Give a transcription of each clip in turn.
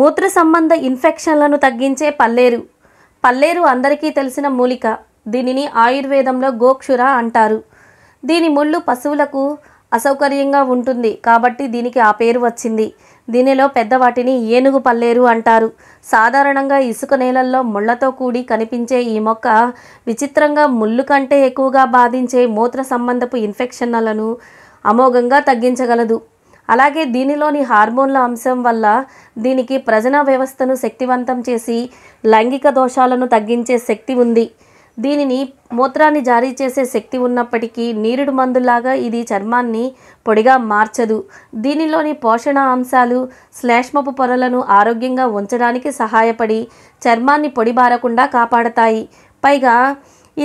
మూత్ర సంబంధ ఇన్ఫెక్షన్లను తగ్గించే పల్లేరు పల్లేరు అందరికీ తెలిసిన మూలిక దీనిని ఆయుర్వేదంలో గోక్షుర అంటారు దీని ముళ్ళు పశువులకు అసౌకర్యంగా ఉంటుంది కాబట్టి దీనికి ఆ పేరు వచ్చింది దీనిలో పెద్దవాటిని ఏనుగు పల్లేరు అంటారు సాధారణంగా ఇసుక నేలల్లో ముళ్లతో కూడి కనిపించే ఈ మొక్క విచిత్రంగా ముళ్ళు కంటే ఎక్కువగా బాధించే మూత్ర సంబంధపు ఇన్ఫెక్షన్లను అమోఘంగా తగ్గించగలదు అలాగే దీనిలోని హార్మోన్ల అంశం వల్ల దీనికి ప్రజన వ్యవస్థను శక్తివంతం చేసి లైంగిక దోషాలను తగ్గించే శక్తి ఉంది దీనిని మూత్రాన్ని జారీ చేసే శక్తి ఉన్నప్పటికీ నీరుడు మందులాగా ఇది చర్మాన్ని పొడిగా మార్చదు దీనిలోని పోషణ అంశాలు శ్లేష్మపు పొరలను ఆరోగ్యంగా ఉంచడానికి సహాయపడి చర్మాన్ని పొడిబారకుండా కాపాడతాయి పైగా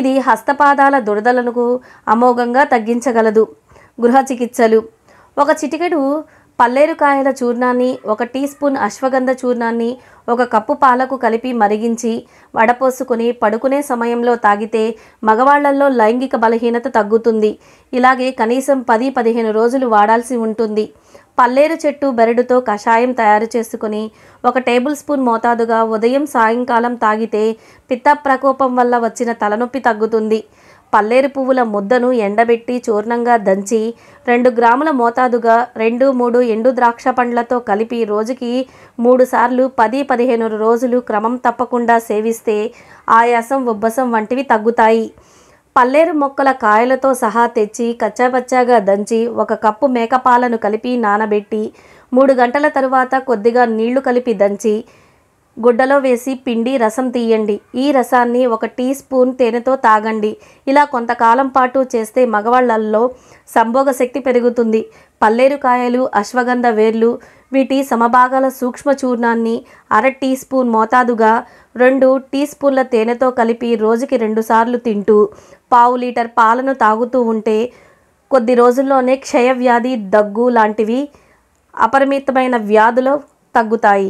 ఇది హస్తపాదాల దురదలకు అమోఘంగా తగ్గించగలదు గృహ చికిత్సలు ఒక చిటికెడు పల్లేరుకాయల చూర్ణాన్ని ఒక టీ స్పూన్ అశ్వగంధ చూర్ణాన్ని ఒక కప్పు పాలకు కలిపి మరిగించి వడపోసుకుని పడుకునే సమయంలో తాగితే మగవాళ్లల్లో లైంగిక బలహీనత తగ్గుతుంది ఇలాగే కనీసం పది పదిహేను రోజులు వాడాల్సి ఉంటుంది పల్లేరు చెట్టు బెరడుతో కషాయం తయారు చేసుకుని ఒక టేబుల్ స్పూన్ మోతాదుగా ఉదయం సాయంకాలం తాగితే పిత్త ప్రకోపం వల్ల వచ్చిన తలనొప్పి తగ్గుతుంది పల్లేరు పువ్వుల ముద్దను ఎండబెట్టి చూర్ణంగా దంచి రెండు గ్రాముల మోతాదుగా రెండు మూడు ఎండు ద్రాక్ష పండ్లతో కలిపి రోజుకి మూడు సార్లు పది పదిహేను రోజులు క్రమం తప్పకుండా సేవిస్తే ఆయాసం ఉబ్బసం వంటివి తగ్గుతాయి పల్లేరు మొక్కల కాయలతో సహా తెచ్చి కచ్చాపచ్చాగా దంచి ఒక కప్పు మేకపాలను కలిపి నానబెట్టి మూడు గంటల తరువాత కొద్దిగా నీళ్లు కలిపి దంచి గుడ్డలో వేసి పిండి రసం తీయండి ఈ రసాన్ని ఒక టీ స్పూన్ తేనెతో తాగండి ఇలా కొంతకాలం పాటు చేస్తే మగవాళ్ళల్లో సంభోగ శక్తి పెరుగుతుంది పల్లేరు కాయలు అశ్వగంధ వేర్లు వీటి సమభాగాల సూక్ష్మ చూర్ణాన్ని అర టీ స్పూన్ మోతాదుగా రెండు టీ స్పూన్ల తేనెతో కలిపి రోజుకి రెండుసార్లు తింటూ పావు లీటర్ పాలను తాగుతూ ఉంటే కొద్ది రోజుల్లోనే క్షయవ్యాధి దగ్గు లాంటివి అపరిమితమైన వ్యాధులు తగ్గుతాయి